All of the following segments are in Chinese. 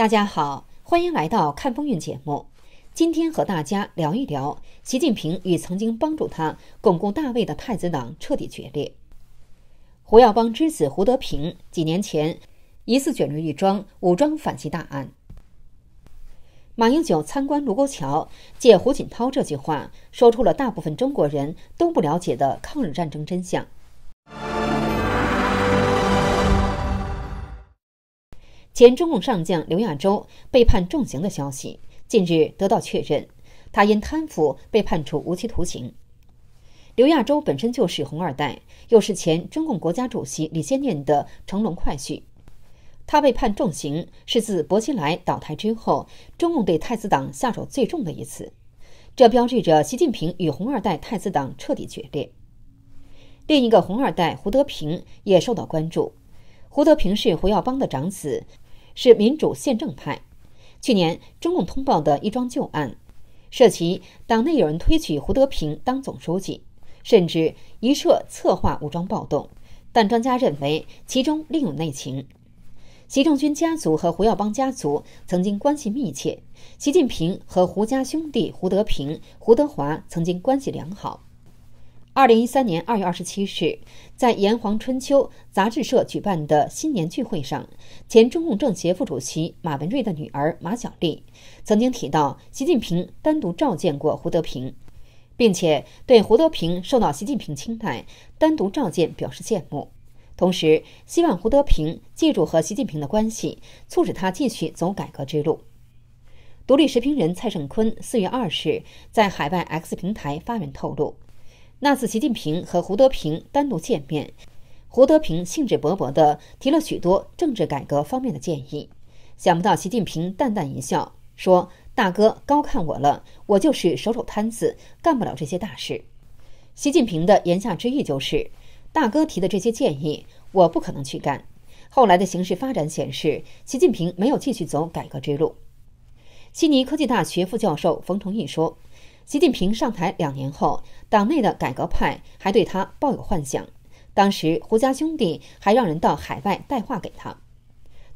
大家好，欢迎来到看风云节目。今天和大家聊一聊习近平与曾经帮助他巩固大位的太子党彻底决裂。胡耀邦之子胡德平几年前疑似卷入一桩武装反击大案。马英九参观卢沟桥，借胡锦涛这句话说出了大部分中国人都不了解的抗日战争真相。前中共上将刘亚洲被判重刑的消息近日得到确认，他因贪腐被判处无期徒刑。刘亚洲本身就是红二代，又是前中共国家主席李先念的乘龙快婿。他被判重刑是自薄熙来倒台之后，中共对太子党下手最重的一次，这标志着习近平与红二代太子党彻底决裂。另一个红二代胡德平也受到关注，胡德平是胡耀邦的长子。是民主宪政派。去年中共通报的一桩旧案，涉及党内有人推举胡德平当总书记，甚至一社策划武装暴动。但专家认为其中另有内情。习仲勋家族和胡耀邦家族曾经关系密切，习近平和胡家兄弟胡德平、胡德华曾经关系良好。二零一三年二月二十七日，在《炎黄春秋》杂志社举办的新年聚会上，前中共政协副主席马文瑞的女儿马小丽曾经提到，习近平单独召见过胡德平，并且对胡德平受到习近平青睐、单独召见表示羡慕，同时希望胡德平借助和习近平的关系，促使他继续走改革之路。独立时评人蔡胜坤四月二日在海外 X 平台发文透露。那次习近平和胡德平单独见面，胡德平兴致勃勃地提了许多政治改革方面的建议，想不到习近平淡淡一笑，说：“大哥高看我了，我就是手手摊子，干不了这些大事。”习近平的言下之意就是，大哥提的这些建议，我不可能去干。后来的形势发展显示，习近平没有继续走改革之路。悉尼科技大学副教授冯崇义说。习近平上台两年后，党内的改革派还对他抱有幻想。当时胡家兄弟还让人到海外带话给他，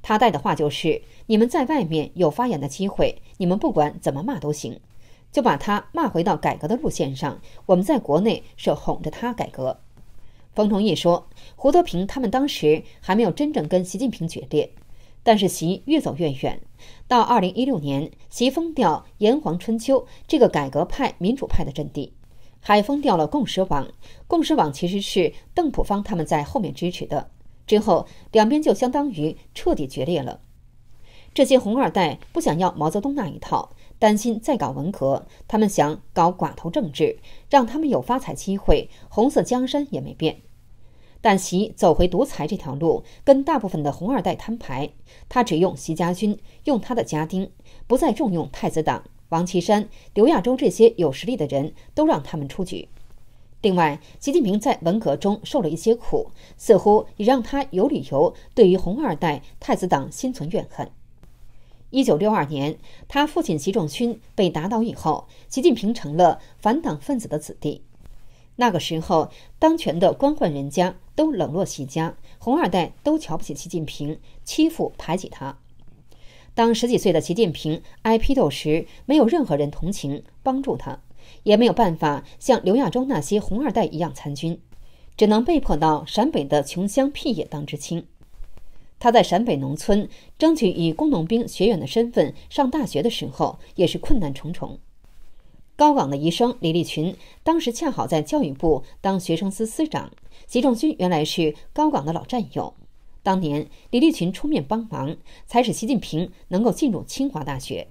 他带的话就是：你们在外面有发言的机会，你们不管怎么骂都行，就把他骂回到改革的路线上。我们在国内是哄着他改革。冯崇义说，胡德平他们当时还没有真正跟习近平决裂。但是习越走越远，到二零一六年，习封掉炎黄春秋这个改革派、民主派的阵地，还封掉了共识网。共识网其实是邓普方他们在后面支持的。之后两边就相当于彻底决裂了。这些红二代不想要毛泽东那一套，担心再搞文革，他们想搞寡头政治，让他们有发财机会。红色江山也没变。但习走回独裁这条路，跟大部分的红二代摊牌。他只用习家军，用他的家丁，不再重用太子党王岐山、刘亚洲这些有实力的人，都让他们出局。另外，习近平在文革中受了一些苦，似乎也让他有理由对于红二代、太子党心存怨恨。一九六二年，他父亲习仲勋被打倒以后，习近平成了反党分子的子弟。那个时候，当权的官宦人家都冷落习家，红二代都瞧不起习近平，欺负排挤他。当十几岁的习近平挨批斗时，没有任何人同情帮助他，也没有办法像刘亚洲那些红二代一样参军，只能被迫到陕北的穷乡僻野当知青。他在陕北农村争取以工农兵学员的身份上大学的时候，也是困难重重。高岗的医生李立群当时恰好在教育部当学生司司长，习仲勋原来是高岗的老战友，当年李立群出面帮忙，才使习近平能够进入清华大学。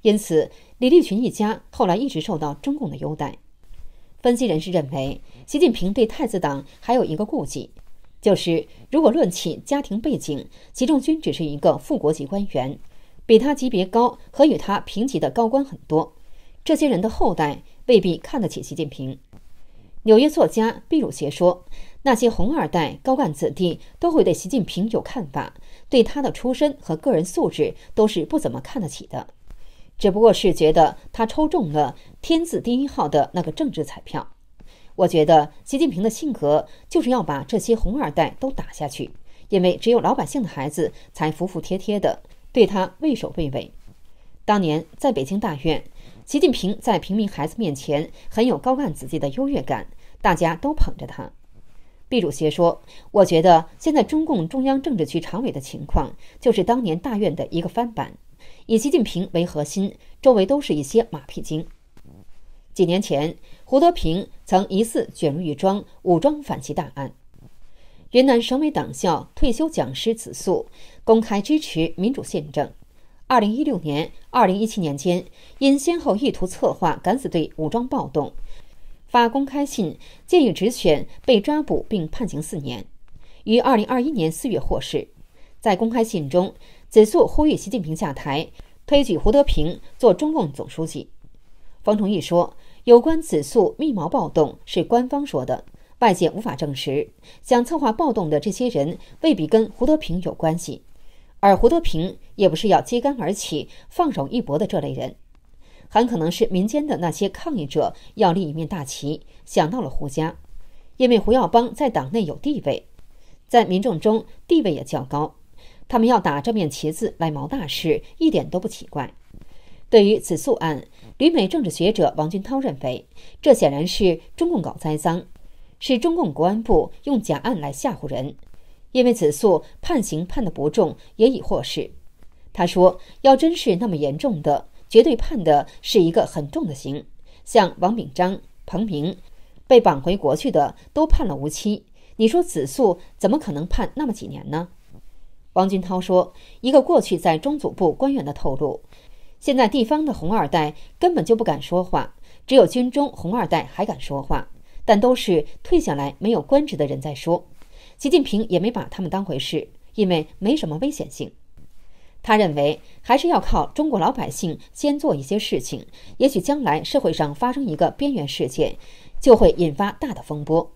因此，李立群一家后来一直受到中共的优待。分析人士认为，习近平对太子党还有一个顾忌，就是如果论起家庭背景，习仲勋只是一个副国级官员，比他级别高和与他平级的高官很多。这些人的后代未必看得起习近平。纽约作家毕鲁杰说：“那些红二代高干子弟都会对习近平有看法，对他的出身和个人素质都是不怎么看得起的，只不过是觉得他抽中了天字第一号的那个政治彩票。”我觉得习近平的性格就是要把这些红二代都打下去，因为只有老百姓的孩子才服服帖帖的，对他畏首畏尾。当年在北京大院。习近平在平民孩子面前很有高干子弟的优越感，大家都捧着他。毕主席说：“我觉得现在中共中央政治局常委的情况，就是当年大院的一个翻版，以习近平为核心，周围都是一些马屁精。”几年前，胡德平曾疑似卷入一桩武装反击大案。云南省委党校退休讲师子素公开支持民主宪政。二零一六年、二零一七年间，因先后意图策划敢死队武装暴动，发公开信建议职权，被抓捕并判刑四年，于二零二一年四月获释。在公开信中，子素呼吁习近平下台，推举胡德平做中共总书记。方崇义说，有关子素密谋暴动是官方说的，外界无法证实。想策划暴动的这些人未必跟胡德平有关系。而胡德平也不是要揭竿而起、放手一搏的这类人，很可能是民间的那些抗议者要立一面大旗，想到了胡家，因为胡耀邦在党内有地位，在民众中地位也较高，他们要打这面旗子来谋大事，一点都不奇怪。对于此诉案，旅美政治学者王军涛认为，这显然是中共搞栽赃，是中共国安部用假案来吓唬人。因为子素判刑判的不重，也已获释。他说：“要真是那么严重的，绝对判的是一个很重的刑。像王炳章、彭明，被绑回国去的都判了无期。你说子素怎么可能判那么几年呢？”王军涛说：“一个过去在中组部官员的透露，现在地方的红二代根本就不敢说话，只有军中红二代还敢说话，但都是退下来没有官职的人在说。”习近平也没把他们当回事，因为没什么危险性。他认为还是要靠中国老百姓先做一些事情，也许将来社会上发生一个边缘事件，就会引发大的风波，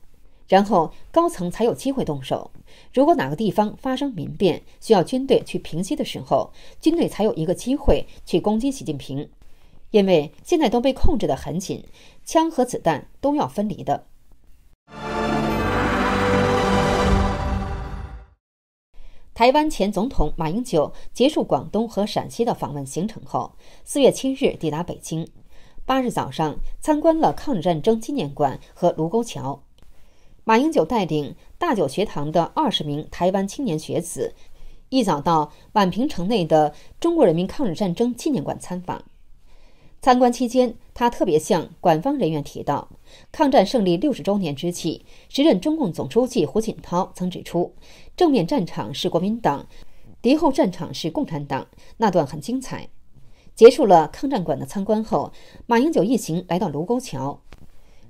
然后高层才有机会动手。如果哪个地方发生民变，需要军队去平息的时候，军队才有一个机会去攻击习近平，因为现在都被控制得很紧，枪和子弹都要分离的。台湾前总统马英九结束广东和陕西的访问行程后，四月七日抵达北京。八日早上，参观了抗日战争纪念馆和卢沟桥。马英九带领大九学堂的二十名台湾青年学子，一早到宛平城内的中国人民抗日战争纪念馆参访。参观期间，他特别向馆方人员提到，抗战胜利六十周年之际，时任中共总书记胡锦涛曾指出，正面战场是国民党，敌后战场是共产党，那段很精彩。结束了抗战馆的参观后，马英九一行来到卢沟桥。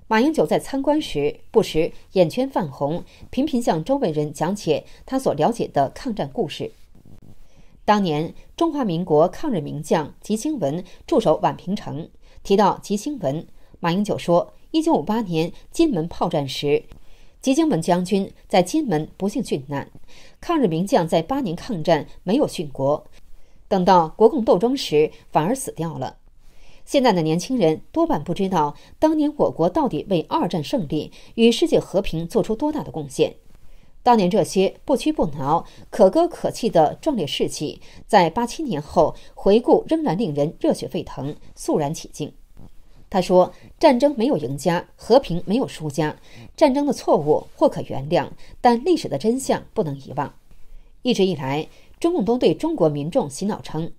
马英九在参观时，不时眼圈泛红，频频向周围人讲解他所了解的抗战故事。当年中华民国抗日名将吉星文驻守宛平城，提到吉星文，马英九说：，一九五八年金门炮战时，吉星文将军在金门不幸殉难。抗日名将在八年抗战没有殉国，等到国共斗争时反而死掉了。现在的年轻人多半不知道，当年我国到底为二战胜利与世界和平做出多大的贡献。当年这些不屈不挠、可歌可泣的壮烈事迹，在八七年后回顾，仍然令人热血沸腾、肃然起敬。他说：“战争没有赢家，和平没有输家。战争的错误或可原谅，但历史的真相不能遗忘。”一直以来，中共都对中国民众洗脑称，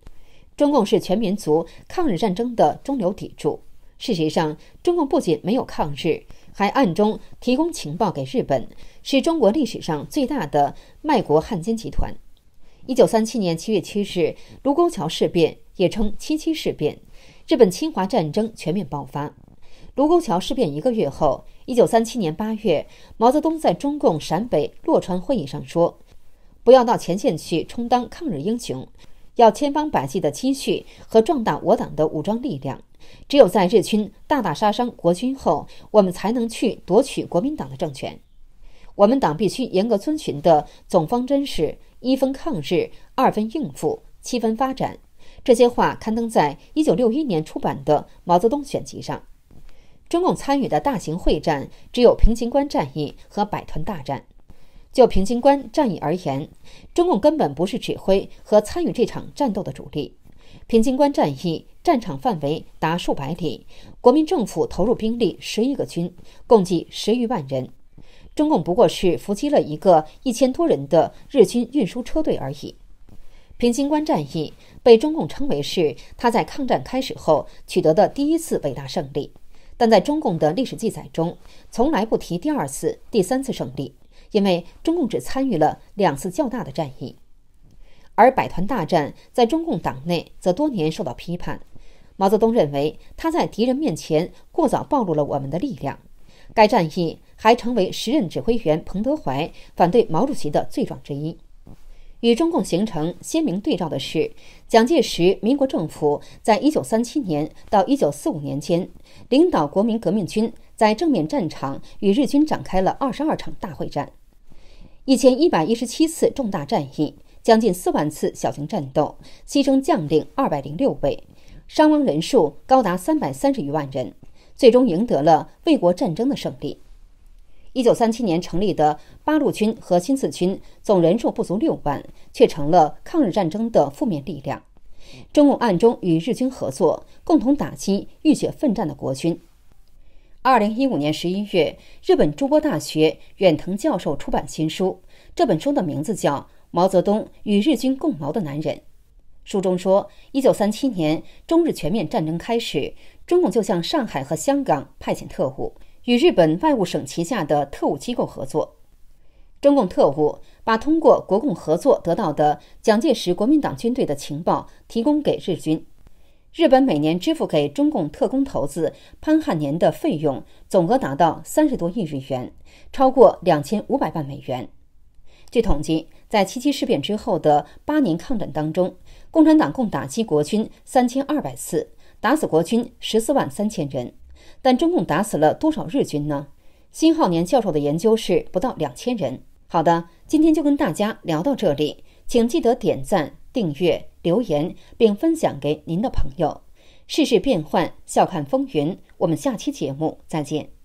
中共是全民族抗日战争的中流砥柱。事实上，中共不仅没有抗日。还暗中提供情报给日本，是中国历史上最大的卖国汉奸集团。一九三七年七月七日，卢沟桥事变，也称七七事变，日本侵华战争全面爆发。卢沟桥事变一个月后，一九三七年八月，毛泽东在中共陕北洛川会议上说：“不要到前线去充当抗日英雄，要千方百计的积蓄和壮大我党的武装力量。”只有在日军大大杀伤国军后，我们才能去夺取国民党的政权。我们党必须严格遵循的总方针是：一分抗日，二分应付，七分发展。这些话刊登在一九六一年出版的《毛泽东选集》上。中共参与的大型会战只有平型关战役和百团大战。就平型关战役而言，中共根本不是指挥和参与这场战斗的主力。平津关战役战场范围达数百里，国民政府投入兵力十一个军，共计十余万人。中共不过是伏击了一个一千多人的日军运输车队而已。平津关战役被中共称为是他在抗战开始后取得的第一次伟大胜利，但在中共的历史记载中，从来不提第二次、第三次胜利，因为中共只参与了两次较大的战役。而百团大战在中共党内则多年受到批判。毛泽东认为他在敌人面前过早暴露了我们的力量。该战役还成为时任指挥员彭德怀反对毛主席的罪状之一。与中共形成鲜明对照的是，蒋介石民国政府在一九三七年到一九四五年间，领导国民革命军在正面战场与日军展开了二十二场大会战，一千一百一十七次重大战役。将近四万次小型战斗，牺牲将领二百零六位，伤亡人数高达三百三十余万人，最终赢得了卫国战争的胜利。一九三七年成立的八路军和新四军总人数不足六万，却成了抗日战争的负面力量。中共暗中与日军合作，共同打击浴血奋战的国军。二零一五年十一月，日本筑波大学远藤教授出版新书，这本书的名字叫。毛泽东与日军共谋的男人。书中说，一九三七年中日全面战争开始，中共就向上海和香港派遣特务，与日本外务省旗下的特务机构合作。中共特务把通过国共合作得到的蒋介石国民党军队的情报提供给日军。日本每年支付给中共特工头子潘汉年的费用总额达到三十多亿日元，超过两千五百万美元。据统计。在七七事变之后的八年抗战当中，共产党共打击国军三千二百次，打死国军十四万三千人。但中共打死了多少日军呢？辛浩年教授的研究是不到两千人。好的，今天就跟大家聊到这里，请记得点赞、订阅、留言，并分享给您的朋友。世事变幻，笑看风云。我们下期节目再见。